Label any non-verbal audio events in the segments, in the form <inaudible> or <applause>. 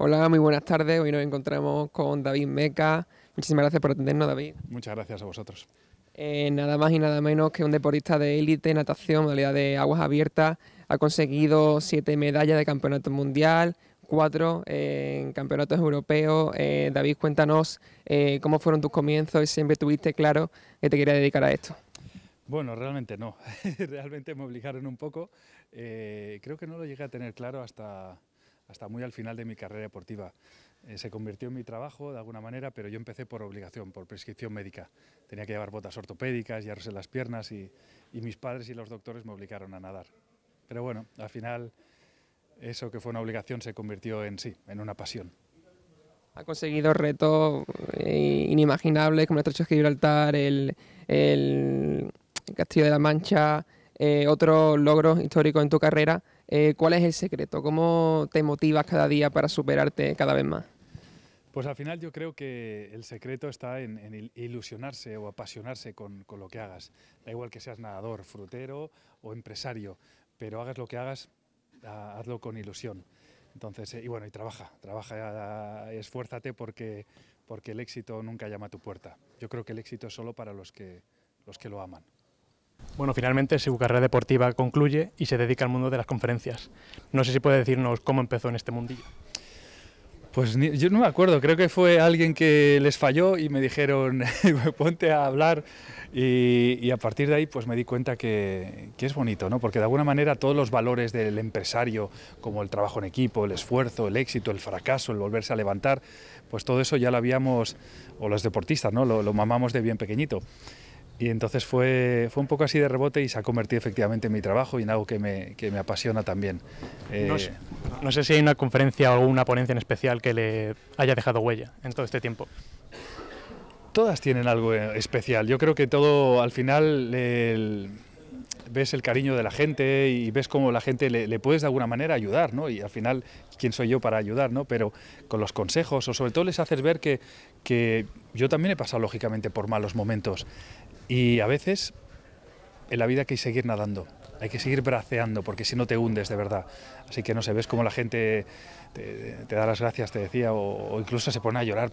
Hola, muy buenas tardes. Hoy nos encontramos con David Meca. Muchísimas gracias por atendernos, David. Muchas gracias a vosotros. Eh, nada más y nada menos que un deportista de élite, natación, modalidad de aguas abiertas. Ha conseguido siete medallas de campeonato mundial, cuatro eh, en campeonatos europeos. Eh, David, cuéntanos cómo fueron tus comienzos y siempre tuviste claro que te quería dedicar a esto. Bueno, realmente no. <laughs> realmente me obligaron un poco. creo que no lo llegué a tener claro hasta hasta muy al final de mi carrera deportiva. Eh, se convirtió en mi trabajo de alguna manera, pero yo empecé por obligación, por prescripción médica. Tenía que llevar botas ortopédicas, y en las piernas y, mis padres y los doctores me obligaron a nadar. Pero bueno, al final eso que fue una obligación se convirtió en sí, en una pasión. Ha conseguido retos eh, inimaginables como el estrecho de Gibraltar, el, Castillo de la Mancha, eh, otro otros logros históricos en tu carrera. Eh, ¿Cuál es el secreto? ¿Cómo te motivas cada día para superarte cada vez más? Pues al final yo creo que el secreto está en, en ilusionarse o apasionarse con, con, lo que hagas. Da igual que seas nadador, frutero o empresario, pero hagas lo que hagas, hazlo con ilusión. Entonces, eh, y bueno, y trabaja, trabaja, eh, esfuérzate porque, porque el éxito nunca llama a tu puerta. Yo creo que el éxito es solo para los que, los que lo aman. Bueno, finalmente su carrera deportiva concluye y se dedica al mundo de las conferencias. No sé si puede decirnos cómo empezó en este mundillo. Pues yo no me acuerdo, creo que fue alguien que les falló y me dijeron, <laughs> ponte a hablar y, a partir de ahí pues me di cuenta que, es bonito, ¿no? porque de alguna manera todos los valores del empresario, como el trabajo en equipo, el esfuerzo, el éxito, el fracaso, el volverse a levantar, pues todo eso ya lo habíamos, o los deportistas, ¿no? lo, lo mamamos de bien pequeñito. Y entonces fue, fue un poco así de rebote y se ha convertido efectivamente en mi trabajo y en algo que me, que me apasiona también. Eh, no, sé, no, sé, si hay una conferencia o una ponencia en especial que le haya dejado huella en todo este tiempo. Todas tienen algo eh, especial. Yo creo que todo, al final, ves el cariño de la gente y ves cómo la gente le, le, puedes de alguna manera ayudar, ¿no? Y al final, ¿quién soy yo para ayudar, no? Pero con los consejos o sobre todo les haces ver que, que yo también he pasado lógicamente por malos momentos y a veces en la vida hay que seguir nadando, hay que seguir braceando, porque si no te hundes de verdad. Así que no sé, ves como la gente te, da las gracias, te decía, o, incluso se pone a llorar,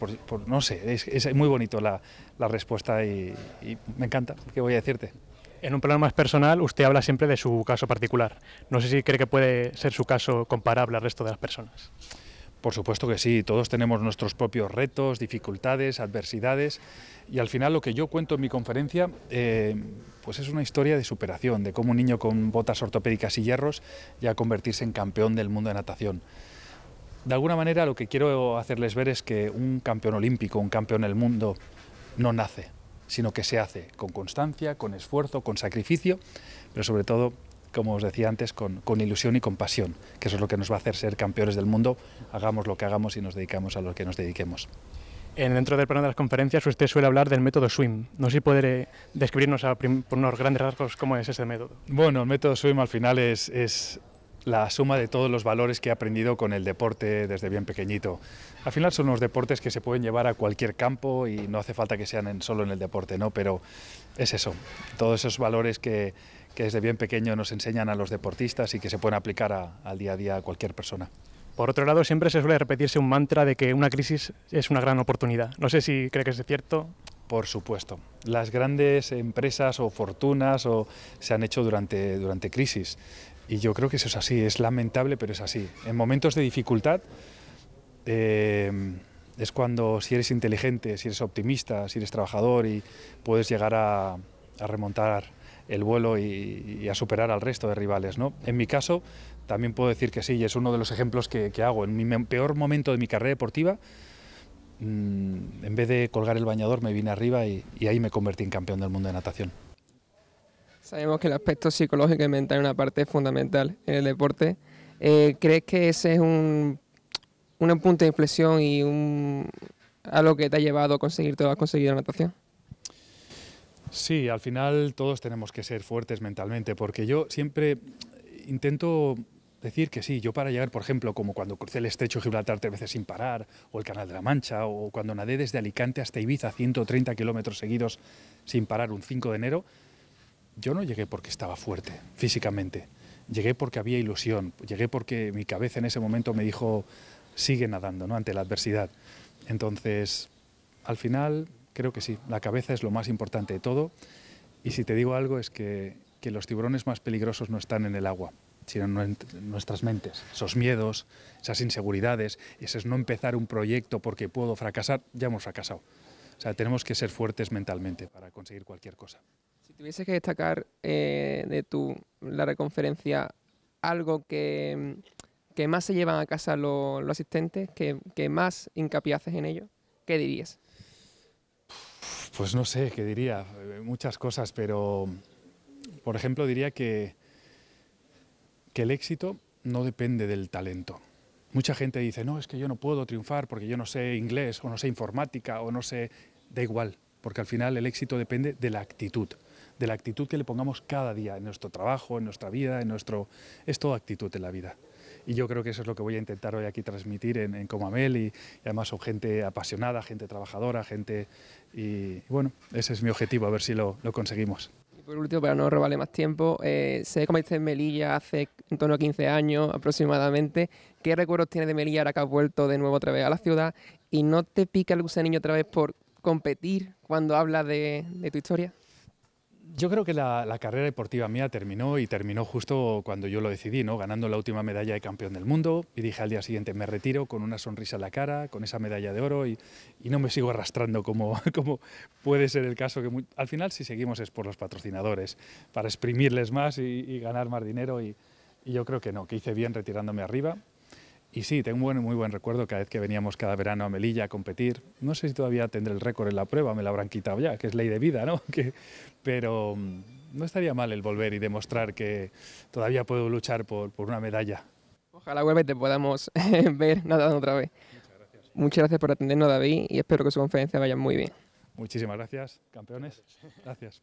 no sé, es, muy bonito la, respuesta y, y, me encanta, ¿qué voy a decirte? En un plano más personal, usted habla siempre de su caso particular. No sé si cree que puede ser su caso comparable al resto de las personas. Por supuesto que sí, todos tenemos nuestros propios retos, dificultades, adversidades y al final lo que yo cuento en mi conferencia eh, pues es una historia de superación, de cómo un niño con botas ortopédicas y hierros ya convertirse en campeón del mundo de natación. De alguna manera lo que quiero hacerles ver es que un campeón olímpico, un campeón del mundo, no nace, sino que se hace con constancia, con esfuerzo, con sacrificio, pero sobre todo como os decía antes, con, con, ilusión y con pasión, que eso es lo que nos va a hacer ser campeones del mundo, hagamos lo que hagamos y nos dedicamos a lo que nos dediquemos. En, dentro del plano de las conferencias usted suele hablar del método SWIM. No sé si puede describirnos por unos grandes rasgos cómo es ese método. Bueno, el método SWIM al final es, es la suma de todos los valores que he aprendido con el deporte desde bien pequeñito. Al final son unos deportes que se pueden llevar a cualquier campo y no hace falta que sean solo en el deporte, ¿no? Pero es eso, todos esos valores que, que desde bien pequeño nos enseñan a los deportistas y que se pueden aplicar al día a día a cualquier persona. Por otro lado, siempre se suele repetirse un mantra de que una crisis es una gran oportunidad. No sé si cree que es cierto. Por supuesto. Las grandes empresas o fortunas o se han hecho durante, durante crisis. Y yo creo que eso es así. Es lamentable, pero es así. En momentos de dificultad eh, es cuando si eres inteligente, si eres optimista, si eres trabajador y puedes llegar a remontar el vuelo y, a superar al resto de rivales. ¿no? En mi caso, también puedo decir que sí, y es uno de los ejemplos que, hago. En mi peor momento de mi carrera deportiva, mm, en vez de colgar el bañador, me vine arriba y, ahí me convertí en campeón del mundo de natación. Sabemos que el aspecto psicológico y mental es una parte fundamental en el deporte. Eh, ¿Crees que ese es un, un punto de inflexión y un, algo que te ha llevado a conseguir todo lo has conseguido en natación? Sí, al final todos tenemos que ser fuertes mentalmente, porque yo siempre intento decir que sí, yo para llegar, por ejemplo, como cuando crucé el estrecho Gibraltar tres veces sin parar, o el Canal de la Mancha, o cuando nadé desde Alicante hasta Ibiza 130 kilómetros seguidos sin parar un 5 de enero, yo no llegué porque estaba fuerte físicamente, llegué porque había ilusión, llegué porque mi cabeza en ese momento me dijo, sigue nadando ¿no? ante la adversidad. Entonces, al final, Creo que sí, la cabeza es lo más importante de todo. Y si te digo algo es que, que los tiburones más peligrosos no están en el agua, sino en nuestras mentes. Esos miedos, esas inseguridades, ese no empezar un proyecto porque puedo fracasar, ya hemos fracasado. O sea, tenemos que ser fuertes mentalmente para conseguir cualquier cosa. Si tuviese que destacar eh, de tu reconferencia conferencia algo que, que más se llevan a casa los asistentes, que, que más hincapié haces en ello, ¿qué dirías? Pues no sé qué diría, eh, muchas cosas, pero por ejemplo diría que, que el éxito no depende del talento. Mucha gente dice, no, es que yo no puedo triunfar porque yo no sé inglés o no sé informática o no sé... Da igual, porque al final el éxito depende de la actitud, de la actitud que le pongamos cada día en nuestro trabajo, en nuestra vida, en nuestro... Es toda actitud en la vida y yo creo que eso es lo que voy a intentar hoy aquí transmitir en, en Comamel y, además son gente apasionada, gente trabajadora, gente y bueno, ese es mi objetivo, a ver si lo, conseguimos. Y por último, para no robarle más tiempo, eh, sé cómo en Melilla hace en torno a 15 años aproximadamente. ¿Qué recuerdos tienes de Melilla ahora que has vuelto de nuevo otra vez a la ciudad? ¿Y no te pica el niño otra vez por competir cuando hablas de tu historia? yo creo que la, carrera deportiva mía terminó y terminó justo cuando yo lo decidí, ¿no? ganando la última medalla de campeón del mundo y dije al día siguiente me retiro con una sonrisa en la cara, con esa medalla de oro y, no me sigo arrastrando como, <laughs> como puede ser el caso que al final si seguimos es por los patrocinadores, para exprimirles más y, ganar más dinero y yo creo que no, que hice bien retirándome arriba y sí, tengo un buen, muy buen recuerdo cada vez que veníamos cada verano a Melilla a competir. No sé si todavía tendré el récord en la prueba, me la habrán quitado ya, que es ley de vida, ¿no? <laughs> pero mm, no estaría mal el volver y demostrar que todavía puedo luchar por, una medalla. Ojalá vuelva te podamos <laughs> ver nadando otra vez. Muchas gracias por atendernos, David, y espero que su conferencia vaya muy bien. Muchísimas gracias, campeones. Gracias.